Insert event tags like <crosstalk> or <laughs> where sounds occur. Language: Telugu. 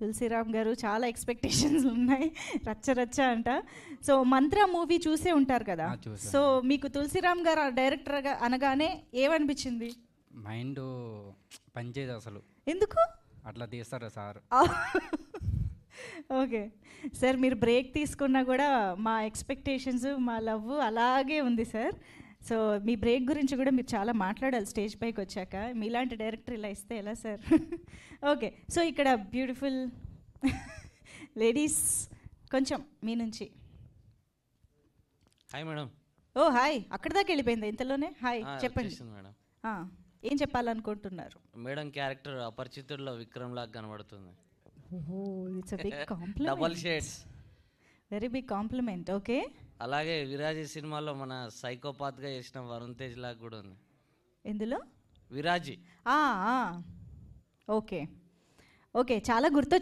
తులసిరామ్ గారు చాలా ఎక్స్పెక్టేషన్స్ ఉన్నాయి రచ్చ రచ్చ అంట సో మంత్ర మూవీ చూసే ఉంటారు కదా సో మీకు తులసిరామ్ గారు డైరెక్టర్ అనగానే ఏమనిపించింది మైండ్ పనిచేయదు అసలు ఎందుకు అట్లా తీస్తారా సార్ ఓకే సార్ మీరు బ్రేక్ తీసుకున్నా కూడా మా ఎక్స్పెక్టేషన్స్ మా లవ్ అలాగే ఉంది సార్ సో మీ బ్రేక్ గురించి కూడా మీరు చాలా మాట్లాడాలి స్టేజ్ పైకి వచ్చాక మీలాంటి డైరెక్టర్ ఇలా ఇస్తే ఎలా సార్ <laughs> ఓకే సో ఇక్కడ బ్యూటిఫుల్ <laughs> లేడీస్ కొంచెం మీ నుంచి హాయ్ మేడం ఓ హాయ్ అక్కడ దాకా వెళ్ళిపోయింది ఇంతలోనే హాయ్ చెప్పండి మేడం ఏం చెప్పాలనుకుంటున్నారు మేడం క్యారెక్టర్ అపరిచితుల్లో విక్రమ్ లాగా కనబడుతుంది double shades <laughs> very big compliment okay అలాగే విరాజ్ సినిమాలో మన సైకోపాత్గా చేసిన వరుణ్ తేజ్ లాగా కూడా ఉంది ఎందులో విరాజ్ ఓకే ఓకే చాలా గుర్తు